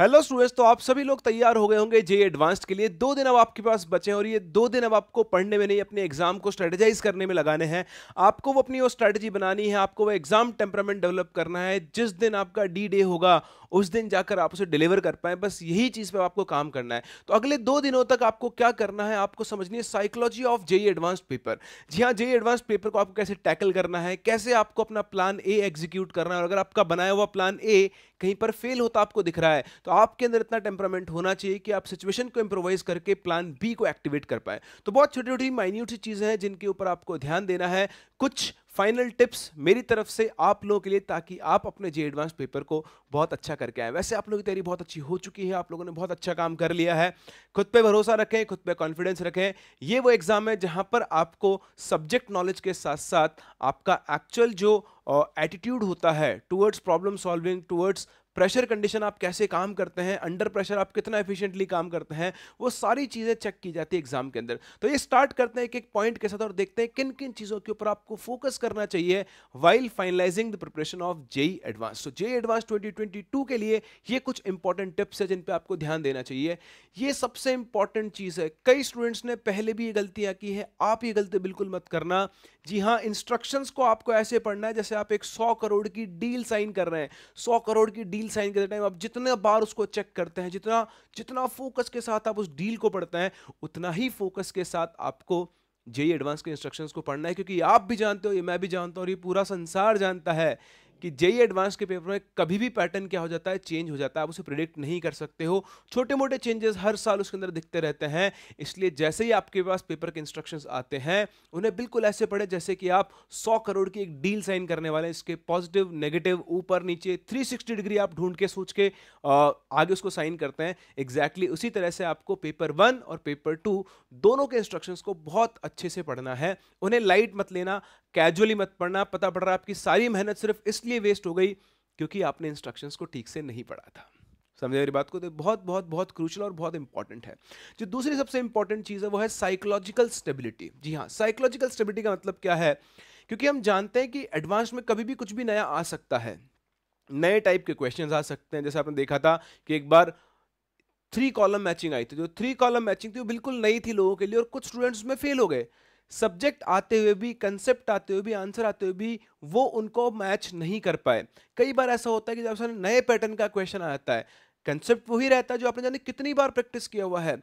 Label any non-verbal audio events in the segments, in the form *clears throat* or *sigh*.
hello students तो आप सभी लोग तैयार हो गए होंगे जे एडवांस्ड के लिए दो दिन अब आपके पास बचे हैं और ये दो दिन अब आपको पढ़ने में नहीं अपने एग्जाम को स्ट्रेटेजाइज करने में लगाने हैं आपको वो अपनी वो स्ट्रैटेजी बनानी है आपको वो एग्जाम टेम्परामेंट डेवलप करना है जिस दिन आपका डी डे होगा उस दिन जाकर आप उसे डिलीवर कर पाए बस यही चीज़ पर आपको काम करना है तो अगले दो दिनों तक आपको क्या करना है आपको समझनी है psychology of J advance paper जी हाँ जेई एडवांस पेपर को आपको कैसे टैकल करना है कैसे आपको अपना प्लान ए एग्जीक्यूट करना है और अगर आपका बनाया हुआ प्लान ए कहीं पर फेल होता आपको दिख रहा है तो आपके अंदर इतना टेम्परामेंट होना चाहिए कि आप सिचुएशन को इंप्रोवाइज करके प्लान बी को एक्टिवेट कर पाए तो बहुत छोटी छोटी माइन्यूट सी चीज़ें हैं जिनके ऊपर आपको ध्यान देना है कुछ फाइनल टिप्स मेरी तरफ से आप लोगों के लिए ताकि आप अपने जे एडवांस पेपर को बहुत अच्छा करके आए वैसे आप लोगों की तैयारी बहुत अच्छी हो चुकी है आप लोगों ने बहुत अच्छा काम कर लिया है खुद पे भरोसा रखें खुद पे कॉन्फिडेंस रखें ये वो एग्ज़ाम है जहाँ पर आपको सब्जेक्ट नॉलेज के साथ साथ आपका एक्चुअल जो एटीट्यूड होता है towards problem solving towards pressure condition आप कैसे काम करते हैं अंडर प्रेशर आप कितना एफिशिएंटली काम करते हैं वो सारी चीज़ें चेक की जाती है एग्जाम के अंदर तो ये स्टार्ट करते हैं एक एक पॉइंट के साथ और देखते हैं किन किन चीज़ों के ऊपर आपको फोकस करना चाहिए while finalizing the preparation of JEE advance तो जेई एडवांस ट्वेंटी के लिए ये कुछ इंपॉर्टेंट टिप्स है जिन पर आपको ध्यान देना चाहिए ये सबसे इंपॉर्टेंट चीज़ है कई स्टूडेंट्स ने पहले भी ये गलतियाँ की है आप ये गलती बिल्कुल मत करना जी हाँ इंस्ट्रक्शंस को आपको ऐसे पढ़ना है जैसे आप एक सौ करोड़ की डील साइन कर रहे हैं सौ करोड़ की डील डील साइन करते टाइम आप जितना बार उसको चेक करते हैं जितना जितना फोकस के साथ आप उस डील को पढ़ते हैं उतना ही फोकस के साथ आपको जेई एडवांस के इंस्ट्रक्शंस को पढ़ना है क्योंकि आप भी जानते हो ये मैं भी जानता हूँ और ये पूरा संसार जानता है कि जेई एडवांस के पेपर में कभी भी पैटर्न क्या हो जाता है चेंज हो जाता है आप उसे प्रिडिक्ट नहीं कर सकते हो छोटे मोटे चेंजेस हर साल उसके अंदर दिखते रहते हैं इसलिए जैसे ही आपके पास पेपर के इंस्ट्रक्शंस आते हैं उन्हें बिल्कुल ऐसे पढ़े जैसे कि आप सौ करोड़ की एक डील साइन करने वाले हैं इसके पॉजिटिव नेगेटिव ऊपर नीचे थ्री डिग्री आप ढूंढ के सोच के आगे उसको साइन करते हैं एग्जैक्टली exactly उसी तरह से आपको पेपर वन और पेपर टू दोनों के इंस्ट्रक्शंस को बहुत अच्छे से पढ़ना है उन्हें लाइट मत लेना कैजुअली मत पढ़ना पता पड़ रहा है आपकी सारी मेहनत सिर्फ इसलिए वेस्ट हो गई क्योंकि आपने इंस्ट्रक्शंस को ठीक से नहीं पढ़ा था समझे मेरी बात को तो बहुत बहुत बहुत क्रूशल और बहुत इंपॉर्टेंट है जो दूसरी सबसे इंपॉर्टेंट चीज़ है वो है साइकोलॉजिकल स्टेबिलिटी जी हाँ साइकोलॉजिकल स्टेबिलिटी का मतलब क्या है क्योंकि हम जानते हैं कि एडवांस में कभी भी कुछ भी नया आ सकता है नए टाइप के क्वेश्चंस आ सकते हैं जैसे आपने देखा था कि एक बार थ्री कॉलम मैचिंग आई थी जो थ्री कॉलम मैचिंग थी वो बिल्कुल नई थी लोगों के लिए और कुछ स्टूडेंट्स में फेल हो गए सब्जेक्ट आते हुए भी कंसेप्ट आते हुए भी आंसर आते हुए भी वो उनको मैच नहीं कर पाए कई बार ऐसा होता है कि जब सर नए पैटर्न का क्वेश्चन आता है कंसेप्ट वही रहता है जो आपने जाने कितनी बार प्रैक्टिस किया हुआ है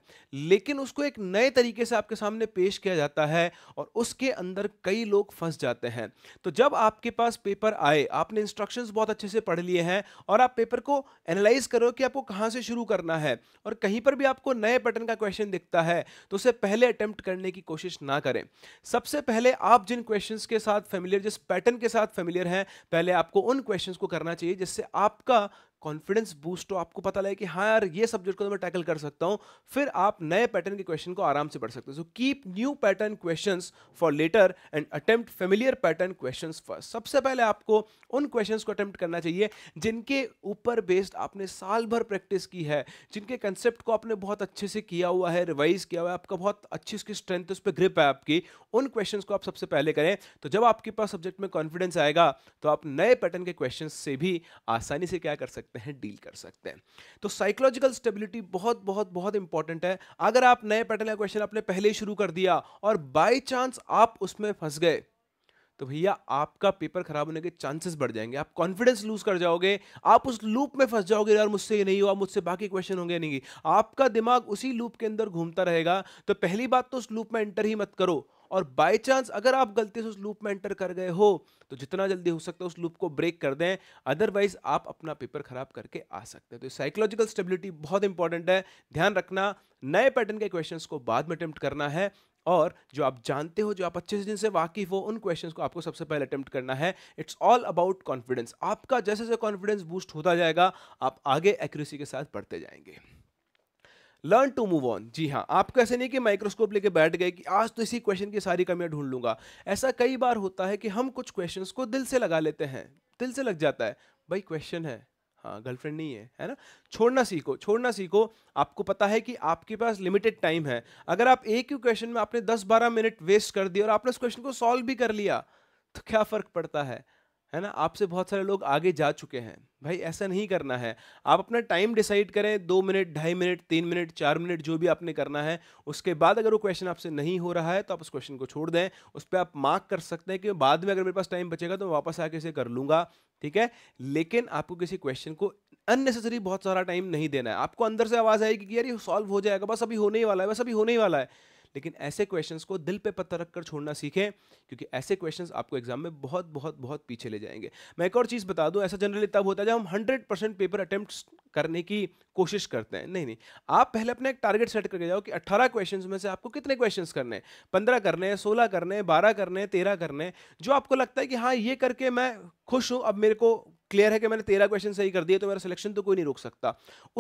लेकिन उसको एक नए तरीके से आपके सामने पेश किया जाता है और उसके अंदर कई लोग फंस जाते हैं तो जब आपके पास पेपर आए आपने इंस्ट्रक्शंस बहुत अच्छे से पढ़ लिए हैं और आप पेपर को एनालाइज करो कि आपको कहाँ से शुरू करना है और कहीं पर भी आपको नए पैटर्न का क्वेश्चन दिखता है तो उसे पहले अटैम्प्ट करने की कोशिश ना करें सबसे पहले आप जिन क्वेश्चन के साथ फेमिलियर जिस पैटर्न के साथ फेमिलियर हैं पहले आपको उन क्वेश्चन को करना चाहिए जिससे आपका कॉन्फिडेंस बूस्ट हो आपको पता लगे कि हाँ यार ये सब्जेक्ट को तो मैं टैकल कर सकता हूँ फिर आप नए पैटर्न के क्वेश्चन को आराम से पढ़ सकते हो so keep new pattern question for later and attempt familiar pattern question first सबसे पहले आपको उन क्वेश्चन को अटेम्प्ट करना चाहिए जिनके ऊपर बेस्ड आपने साल भर प्रैक्टिस की है जिनके कंसेप्ट को आपने बहुत अच्छे से किया हुआ है रिवाइज किया हुआ है आपका बहुत अच्छी उसकी स्ट्रेंथ उस पर ग्रिप है आपकी उन क्वेश्चन को आप सबसे पहले करें तो जब आपके पास सब्जेक्ट में कॉन्फिडेंस आएगा तो आप नए पैटर्न के क्वेश्चन से भी आसानी से क्या कर सकते सकते हैं डील कर सकते हैं तो साइकोलॉजिकल स्टेबिलिटी बहुत बहुत बहुत इंपॉर्टेंट है अगर आप नए पैटर्न या क्वेश्चन आपने पहले ही शुरू कर दिया और बाई चांस आप उसमें फंस गए तो भैया आपका पेपर खराब होने के चांसेस बढ़ जाएंगे आप कॉन्फिडेंस लूज कर जाओगे आप उस लूप में फंस जाओगे यार मुझसे ये नहीं हुआ मुझसे बाकी क्वेश्चन होंगे नहीं आपका दिमाग उसी लूप के अंदर घूमता रहेगा तो पहली बात तो उस लूप में एंटर ही मत करो और बाय चांस अगर आप गलती से उस लूप में एंटर कर गए हो तो जितना जल्दी हो सकता है उस लूप को ब्रेक कर दें अदरवाइज आप अपना पेपर खराब करके आ सकते हैं तो साइकोलॉजिकल स्टेबिलिटी बहुत इंपॉर्टेंट है ध्यान रखना नए पैटर्न के क्वेश्चन को बाद में अटैम्प्ट करना है और जो आप जानते हो जो आप अच्छे से जिनसे वाकिफ हो उन क्वेश्चंस को आपको सबसे पहले अटैम्प्ट करना है इट्स ऑल अबाउट कॉन्फिडेंस आपका जैसे जैसे कॉन्फिडेंस बूस्ट होता जाएगा आप आगे एक्यूरेसी के साथ बढ़ते जाएंगे लर्न टू मूव ऑन जी हाँ आपको ऐसे नहीं कि माइक्रोस्कोप लेके बैठ गए कि आज तो इसी क्वेश्चन की सारी कमियाँ ढूंढ लूंगा ऐसा कई बार होता है कि हम कुछ क्वेश्चन को दिल से लगा लेते हैं दिल से लग जाता है भाई क्वेश्चन है हाँ गर्लफ्रेंड नहीं है है ना छोड़ना सीखो छोड़ना सीखो आपको पता है कि आपके पास लिमिटेड टाइम है अगर आप एक ही क्वेश्चन में आपने 10-12 मिनट वेस्ट कर दिए और आपने उस क्वेश्चन को सॉल्व भी कर लिया तो क्या फ़र्क पड़ता है है ना आपसे बहुत सारे लोग आगे जा चुके हैं भाई ऐसा नहीं करना है आप अपना टाइम डिसाइड करें दो मिनट ढाई मिनट तीन मिनट चार मिनट जो भी आपने करना है उसके बाद अगर वो क्वेश्चन आपसे नहीं हो रहा है तो आप उस क्वेश्चन को छोड़ दें उस पर आप मार्क कर सकते हैं कि बाद में अगर मेरे पास टाइम बचेगा तो मैं वापस आके इसे कर लूँगा ठीक है लेकिन आपको किसी क्वेश्चन को अननेसेसरी बहुत सारा टाइम नहीं देना है आपको अंदर से आवाज़ आएगी कि यार ये सॉल्व हो जाएगा बस अभी होने ही वाला है बस अभी होने ही वाला है लेकिन ऐसे क्वेश्चन को दिल पे पत्थर रखकर छोड़ना सीखें क्योंकि ऐसे क्वेश्चन आपको एग्जाम में बहुत बहुत बहुत पीछे ले जाएंगे मैं एक और चीज़ बता दूँ ऐसा जनरली तब होता है जब हम हंड्रेड परसेंट पेपर अटैम्प्ट करने की कोशिश करते हैं नहीं नहीं आप पहले अपना एक टारगेट सेट करके जाओ कि 18 क्वेश्चंस में से आपको कितने क्वेश्चंस करने हैं पंद्रह करने हैं सोलह करने हैं बारह करने हैं तेरह करने हैं जो आपको लगता है कि हाँ ये करके मैं खुश हूँ अब मेरे को क्लियर है कि मैंने तेरह क्वेश्चन सही कर दिए तो मेरा सिलेक्शन तो कोई नहीं रोक सकता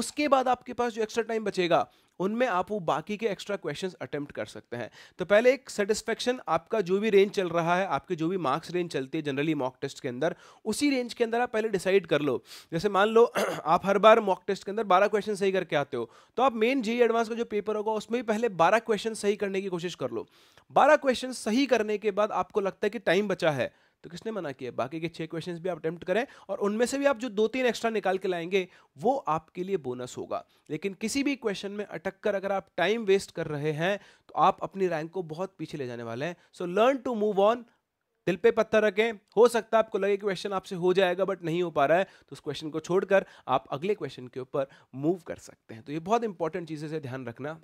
उसके बाद आपके पास जो एक्स्ट्रा टाइम बचेगा उनमें आप वो बाकी के एक्स्ट्रा क्वेश्चन अटैम्प्ट कर सकते हैं तो पहले एक सेटिस्फेक्शन आपका जो भी रेंज चल रहा है आपके जो भी मार्क्स रेंज चलती है जनरली मॉक टेस्ट के अंदर उसी रेंज के अंदर आप पहले डिसाइड कर लो जैसे मान लो *clears throat* आप हर बार मॉक टेस्ट के अंदर बारह क्वेश्चन सही करके आते हो तो आप मेन जी एडवांस का जो पेपर होगा उसमें भी पहले बारह क्वेश्चन सही करने की कोशिश कर लो बारह क्वेश्चन सही करने के बाद आपको लगता है कि टाइम बचा है तो किसने मना किया बाकी के छह क्वेश्चंस भी आप अटेम्प्ट करें और उनमें से भी आप जो दो तीन एक्स्ट्रा निकाल के लाएंगे वो आपके लिए बोनस होगा लेकिन किसी भी क्वेश्चन में अटक कर अगर आप टाइम वेस्ट कर रहे हैं तो आप अपनी रैंक को बहुत पीछे ले जाने वाले हैं so learn to move on दिल पे पत्थर रखें हो सकता है आपको लगे कि क्वेश्चन आपसे हो जाएगा बट नहीं हो पा रहा है तो उस क्वेश्चन को छोड़कर आप अगले क्वेश्चन के ऊपर मूव कर सकते हैं तो ये बहुत इंपॉर्टेंट चीज़ें से ध्यान रखना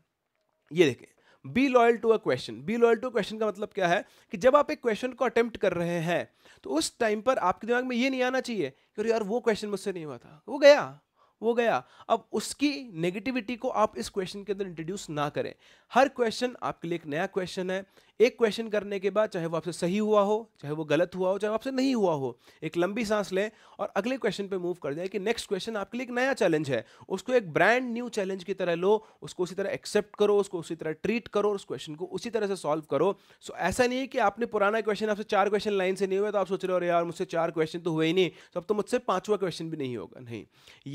ये देखें be loyal to a question be loyal to question का मतलब क्या है कि जब आप एक क्वेश्चन को अटेम्प्ट कर रहे हैं तो उस टाइम पर आपके दिमाग में ये नहीं आना चाहिए कि यार वो क्वेश्चन मुझसे नहीं हुआ था वो गया वो गया अब उसकी नेगेटिविटी को आप इस क्वेश्चन के अंदर इंट्रोड्यूस ना करें हर क्वेश्चन आपके लिए एक नया क्वेश्चन है एक क्वेश्चन करने के बाद चाहे वो आपसे सही हुआ हो चाहे वो गलत हुआ हो चाहे आपसे नहीं हुआ हो एक लंबी सांस लें और अगले क्वेश्चन पे मूव कर जाए कि नेक्स्ट क्वेश्चन आपके लिए एक नया चैलेंज है उसको एक ब्रांड न्यू चैलेंज की तरह लो उसको उसी तरह एक्सेप्ट करो उसको उसी तरह ट्रीट करो उस क्वेश्चन को उसी तरह से सॉल्व करो सो ऐसा नहीं है कि आपने पुराना क्वेश्चन आपसे चार क्वेश्चन लाइन से नहीं हुआ तो आप सोच रहे हो यार मुझसे चार क्वेश्चन तो हुए ही नहीं तो अब तो मुझसे पाँचवा क्वेश्चन भी नहीं होगा नहीं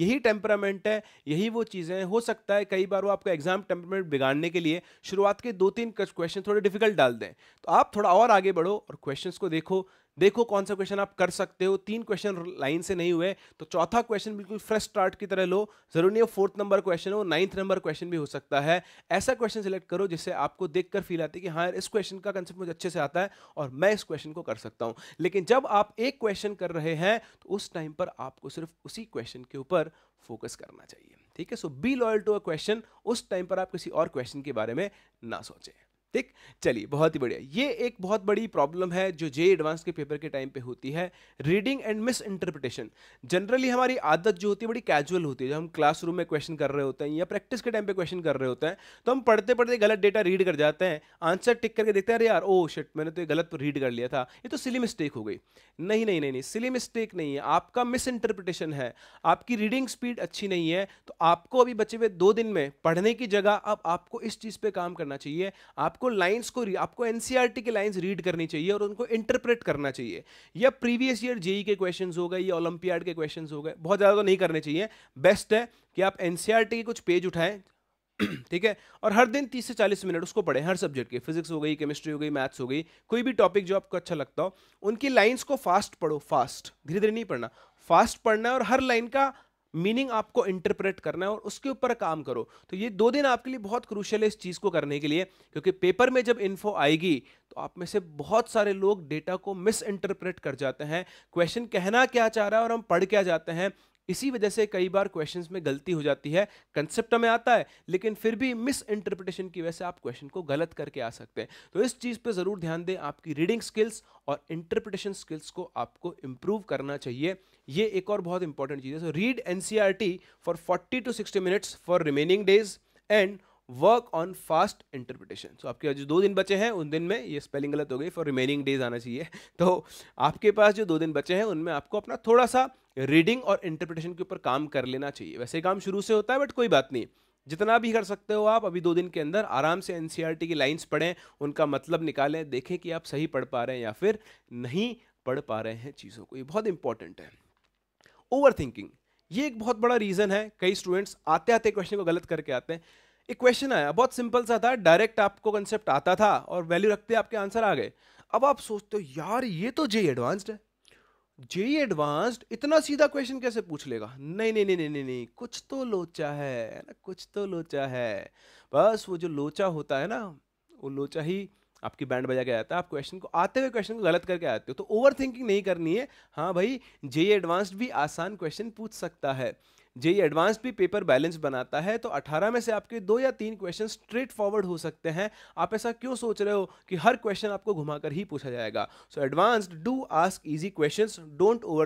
यही टेम्परामेंट है यही वो चीज़ें हो सकता है कई बार वो आपका एग्जाम टेम्परामेंट बिगाड़ने के लिए शुरुआत के दो तीन क्वेश्चन थोड़े डिफिकल्ट डाल डाल दें तो आप थोड़ा और आगे बढ़ो और क्वेश्चंस को देखो देखो कौन सा क्वेश्चन आप कर सकते हो तीन क्वेश्चन लाइन से नहीं हुए तो चौथा क्वेश्चन बिल्कुल फ्रेश स्टार्ट की तरह लो जरूर नहीं फोर्थ नंबर क्वेश्चन हो नाइन्थ नंबर क्वेश्चन भी हो सकता है ऐसा क्वेश्चन सेलेक्ट करो जिससे आपको देखकर फील आती है कि हाँ इस क्वेश्चन का कंसेप्ट मुझे अच्छे से आता है और मैं इस क्वेश्चन को कर सकता हूँ लेकिन जब आप एक क्वेश्चन कर रहे हैं तो उस टाइम पर आपको सिर्फ उसी क्वेश्चन के ऊपर फोकस करना चाहिए ठीक है so be loyal to a question उस टाइम पर आप किसी और क्वेश्चन के बारे में ना सोचें ठीक चलिए बहुत ही बढ़िया ये एक बहुत बड़ी प्रॉब्लम है जो जे एडवांस के पेपर के टाइम पे होती है reading and misinterpretation generally हमारी आदत जो होती है बड़ी कैजुअल होती है जब हम क्लासरूम में क्वेश्चन कर रहे होते हैं या प्रैक्टिस के टाइम पे क्वेश्चन कर रहे होते हैं तो हम पढ़ते पढ़ते गलत डेटा रीड कर जाते हैं आंसर टिक करके देखते हैं अरे यार ओ oh शिट मैंने तो ये गलत रीड कर लिया था ये तो सिली मिस्टेक हो गई नहीं नहीं नहीं नहीं सिली मिस्टेक नहीं है आपका मिस इंटरप्रिटेशन है आपकी रीडिंग स्पीड अच्छी नहीं है तो आपको अभी बचे हुए दो दिन में पढ़ने की जगह अब आपको इस चीज़ पर काम करना चाहिए आपको आपको लाइंस को आपको एनसीईआरटी e के लाइंस रीड करनी चाहिए और उनको इंटरप्रेट करना चाहिए या प्रीवियस ईयर जेई के क्वेश्चन हो गए या ओलंपियाड के क्वेश्चन हो गए बहुत ज़्यादा तो नहीं करने चाहिए बेस्ट है कि आप एनसीईआरटी e के कुछ पेज उठाएं *clears throat* ठीक है और हर दिन तीस से चालीस मिनट उसको पढ़ें हर सब्जेक्ट के फिजिक्स हो गई केमिस्ट्री हो गई मैथ्स हो गई कोई भी टॉपिक जो आपको अच्छा लगता हो उनकी लाइंस को फास्ट पढ़ो फास्ट धीरे धीरे नहीं पढ़ना फास्ट पढ़ना है और हर लाइन का मीनिंग आपको इंटरप्रेट करना है और उसके ऊपर काम करो तो ये दो दिन आपके लिए बहुत क्रूशल है इस चीज़ को करने के लिए क्योंकि पेपर में जब इन्फो आएगी तो आप में से बहुत सारे लोग डेटा को मिस इंटरप्रेट कर जाते हैं क्वेश्चन कहना क्या चाह रहा है और हम पढ़ क्या जाते हैं इसी वजह से कई बार क्वेश्चंस में गलती हो जाती है कंसेप्ट में आता है लेकिन फिर भी मिस इंटरप्रिटेशन की वजह से आप क्वेश्चन को गलत करके आ सकते हैं तो इस चीज़ पर ज़रूर ध्यान दें आपकी रीडिंग स्किल्स और इंटरप्रिटेशन स्किल्स को आपको इम्प्रूव करना चाहिए ये एक और बहुत इंपॉर्टेंट चीज़ है so read an for forty to sixty minutes for remaining days and work on fast interpretation so आपके पास जो दो दिन बचे हैं उन दिन में ये स्पेलिंग गलत हो गई फॉर रिमेनिंग डेज आना चाहिए *laughs* तो आपके पास जो दो दिन बचे हैं उनमें आपको अपना थोड़ा सा रीडिंग और इंटरप्रिटेशन के ऊपर काम कर लेना चाहिए वैसे काम शुरू से होता है बट कोई बात नहीं जितना भी कर सकते हो आप अभी दो दिन के अंदर आराम से एन e की लाइन्स पढ़ें उनका मतलब निकालें देखें कि आप सही पढ़ पा रहे हैं या फिर नहीं पढ़ पा रहे हैं चीज़ों को ये बहुत इंपॉर्टेंट है ओवर थिंकिंग ये एक बहुत बड़ा रीज़न है कई स्टूडेंट्स आते आते क्वेश्चन को गलत करके आते हैं एक क्वेश्चन आया बहुत सिंपल सा था डायरेक्ट आपको कंसेप्ट आता था और वैल्यू रखते आपके आंसर आ गए अब आप सोचते हो यार ये तो जे एडवांस्ड है जे एडवांस्ड इतना सीधा क्वेश्चन कैसे पूछ लेगा नहीं नहीं नहीं नहीं नहीं नहीं कुछ तो लोचा है ना कुछ तो लोचा है बस वो जो लोचा होता है ना वो लोचा ही आपकी बैंड बजा के आता है आप क्वेश्चन को आते हुए क्वेश्चन को गलत करके आते हो तो ओवर थिंकिंग नहीं करनी है हाँ भाई जे एडवांस्ड भी आसान क्वेश्चन पूछ सकता है जेई एडवांस भी पेपर बैलेंस बनाता है तो 18 में से आपके दो या तीन क्वेश्चन स्ट्रेट फॉरवर्ड हो सकते हैं आप ऐसा क्यों सोच रहे हो कि हर क्वेश्चन आपको घुमाकर ही पूछा जाएगा so advanced do ask easy question don't over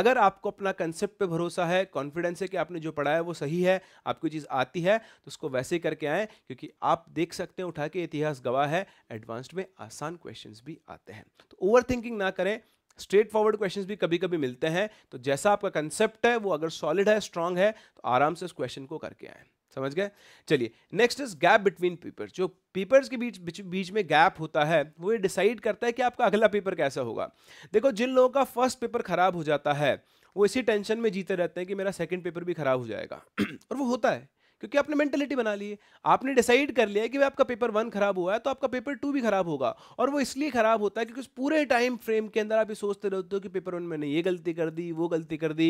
अगर आपको अपना कंसेप्ट भरोसा है कॉन्फिडेंस है कि आपने जो पढ़ा है वो सही है आपको चीज़ आती है तो उसको वैसे ही करके आए क्योंकि आप देख सकते हैं उठा के इतिहास गवाह है एडवांस्ड में आसान क्वेश्चन भी आते हैं तो ओवर ना करें स्ट्रेट फॉरवर्ड क्वेश्चन भी कभी कभी मिलते हैं तो जैसा आपका कंसेप्ट है वो अगर सॉलिड है स्ट्रांग है तो आराम से उस क्वेश्चन को करके आए समझ गए चलिए next is gap between paper जो पेपर्स के बीच बीच बीच में गैप होता है वो ये डिसाइड करता है कि आपका अगला पेपर कैसा होगा देखो जिन लोगों का फर्स्ट पेपर खराब हो जाता है वो इसी टेंशन में जीते रहते हैं कि मेरा सेकंड पेपर भी खराब हो जाएगा *clears throat* और वो होता है क्योंकि आपने मेंटेलिटी बना ली है आपने डिसाइड कर लिया कि आपका पेपर वन खराब हुआ है तो आपका पेपर टू भी खराब होगा और वो इसलिए खराब होता है क्योंकि उस पूरे टाइम फ्रेम के अंदर आप ये सोचते रहते हो कि पेपर वन मैंने ये गलती कर दी वो गलती कर दी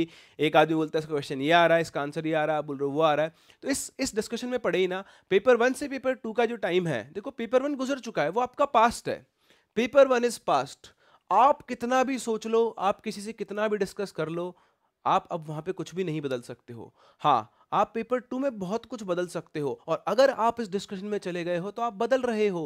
एक आदमी बोलता है इसका क्वेश्चन ये आ रहा है इसका आंसर ये आ रहा है बोल रहे वो आ रहा है तो इस इस डिस्कशन में पढ़े ही ना पेपर वन से पेपर टू का जो टाइम है देखो पेपर वन गुजर चुका है वो आपका पास्ट है पेपर वन इज पास्ट आप कितना भी सोच लो आप किसी से कितना भी डिस्कस कर लो आप अब वहां पे कुछ भी नहीं बदल सकते हो हाँ आप पेपर टू में बहुत कुछ बदल सकते हो और अगर आप इस डिस्कशन में चले गए हो तो आप बदल रहे हो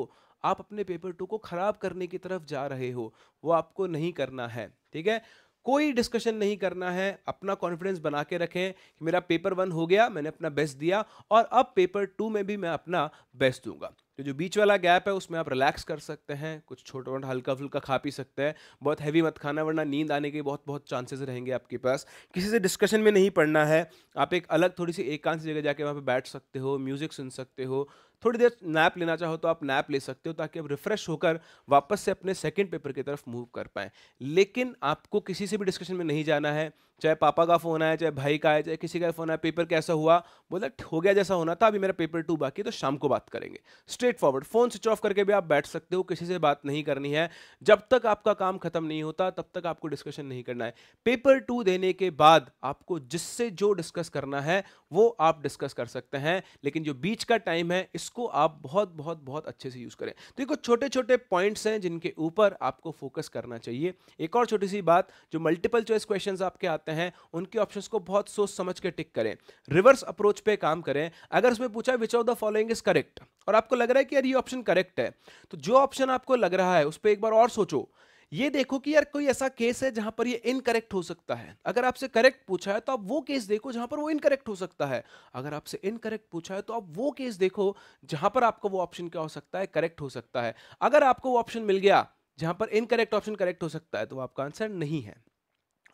आप अपने पेपर टू को खराब करने की तरफ जा रहे हो वो आपको नहीं करना है ठीक है कोई डिस्कशन नहीं करना है अपना कॉन्फिडेंस बना के रखें कि मेरा पेपर वन हो गया मैंने अपना बेस्ट दिया और अब पेपर टू में भी मैं अपना बेस्ट दूंगा तो जो बीच वाला गैप है उसमें आप रिलैक्स कर सकते हैं कुछ छोटा मोटा हल्का फुल्का खा पी सकते हैं बहुत हैवी मत खाना वरना नींद आने के बहुत बहुत चांसेस रहेंगे आपके पास किसी से डिस्कशन में नहीं पड़ना है आप एक अलग थोड़ी सी एकांत जगह जाके वहाँ पे बैठ सकते हो म्यूज़िक सुन सकते हो थोड़ी देर नैप लेना चाहो तो आप नैप ले सकते हो ताकि आप रिफ्रेश होकर वापस से अपने सेकेंड पेपर की तरफ मूव कर पाएँ लेकिन आपको किसी से भी डिस्कशन में नहीं जाना है चाहे पापा का फ़ोन आया चाहे भाई का है चाहे किसी का फ़ोन आया पेपर कैसा हुआ बोला हो गया जैसा होना था अभी मेरा पेपर टू बाकी तो शाम को बात करेंगे straightforward phone switch off करके भी आप बैठ सकते हो किसी से बात नहीं करनी है जब तक आपका काम खत्म नहीं होता तब तक आपको डिस्कशन नहीं करना है पेपर टू देने के बाद आपको जिससे जो डिस्कस करना है वो आप डिस्कस कर सकते हैं लेकिन जो बीच का टाइम है इस इसको आप बहुत बहुत बहुत अच्छे से यूज़ करें तो ये कुछ छोटे छोटे पॉइंट्स हैं जिनके ऊपर आपको फोकस करना चाहिए एक और छोटी सी बात जो मल्टीपल चॉइस क्वेश्चन आपके आते हैं उनके ऑप्शन को बहुत सोच समझ के टिक करें रिवर्स अप्रोच पे काम करें अगर उसमें पूछा which of the following is correct और आपको लग रहा है कि यार ये ऑप्शन करेक्ट है तो जो ऑप्शन आपको लग रहा है उस पर एक बार और सोचो ये देखो कि यार कोई ऐसा केस है जहां पर ये इनकरेक्ट हो सकता है अगर आपसे करेक्ट पूछा है तो आप वो केस देखो जहां पर वो इनकरेक्ट हो सकता है अगर आपसे इनकरेक्ट पूछा है तो आप वो केस देखो जहां पर आपको वो ऑप्शन क्या हो सकता है करेक्ट हो सकता है अगर आपको वो ऑप्शन मिल गया जहां पर इनकरेक्ट ऑप्शन करेक्ट हो सकता है तो आपका आंसर नहीं है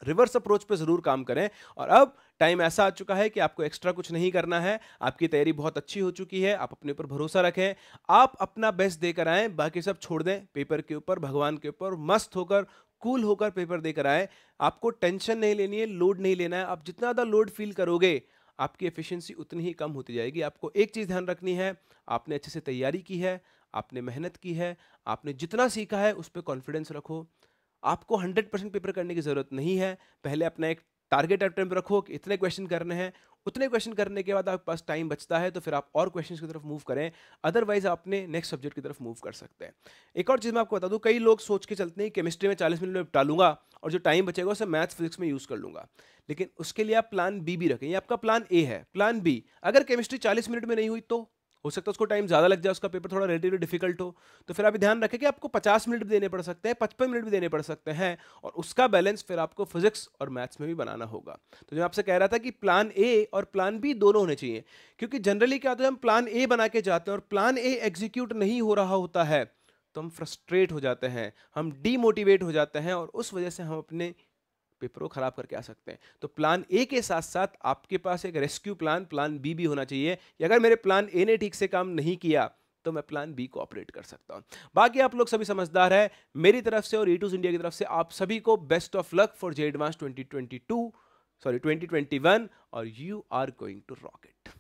रिवर्स अप्रोच पे ज़रूर काम करें और अब टाइम ऐसा आ चुका है कि आपको एक्स्ट्रा कुछ नहीं करना है आपकी तैयारी बहुत अच्छी हो चुकी है आप अपने ऊपर भरोसा रखें आप अपना बेस्ट देकर आएँ बाकी सब छोड़ दें पेपर के ऊपर भगवान के ऊपर मस्त होकर कूल होकर पेपर देकर आएँ आपको टेंशन नहीं लेनी है लोड नहीं लेना है आप जितना ज़्यादा लोड फील करोगे आपकी एफिशिएंसी उतनी ही कम होती जाएगी आपको एक चीज़ ध्यान रखनी है आपने अच्छे से तैयारी की है आपने मेहनत की है आपने जितना सीखा है उस पर कॉन्फिडेंस रखो आपको हंड्रेड परसेंट पेपर करने की ज़रूरत नहीं है पहले अपना एक टारगेट अटेम्प्ट रखो कि इतने क्वेश्चन करने हैं उतने क्वेश्चन करने के बाद आपके पास टाइम बचता है तो फिर आप और क्वेश्चन की तरफ मूव करें अदरवाइज आप अपने नेक्स्ट सब्जेक्ट की तरफ मूव कर सकते हैं एक और चीज़ मैं आपको बता दूँ कई लोग सोच के चलते हैं केमिस्ट्री में चालीस मिनट में टालूंगा और जो टाइम बचेगा उसे मैथ्स फिजिक्स में यूज़ कर लूँगा लेकिन उसके लिए आप प्लान बी भी रखें ये आपका प्लान ए है प्लान बी अगर केमिस्ट्री चालीस मिनट में नहीं हुई तो हो सकता है उसको टाइम ज़्यादा लग जाए उसका पेपर थोड़ा रिलेटिवली डिफिकल्ट हो तो फिर आप ध्यान रखें कि आपको पचास मिनट भी देने पड़ सकते हैं पचपन मिनट भी देने पड़ सकते हैं और उसका बैलेंस फिर आपको फिजिक्स और मैथ्स में भी बनाना होगा तो जो आपसे कह रहा था कि प्लान ए और प्लान बी दोनों होने चाहिए क्योंकि जनरली क्या होता है हम प्लान ए बना के जाते हैं और प्लान ए एग्जीक्यूट नहीं हो रहा होता है तो हम फ्रस्ट्रेट हो जाते हैं हम डीमोटिवेट हो जाते हैं और उस वजह से हम अपने पेपर को ख़राब करके आ सकते हैं तो प्लान ए के साथ साथ आपके पास एक रेस्क्यू प्लान प्लान बी भी होना चाहिए अगर मेरे प्लान ए ने ठीक से काम नहीं किया तो मैं प्लान बी को ऑपरेट कर सकता हूँ बाकी आप लोग सभी समझदार है मेरी तरफ से और ई टूज इंडिया की तरफ से आप सभी को best of luck for J advance twenty twenty two sorry twenty twenty one और you are going to rocket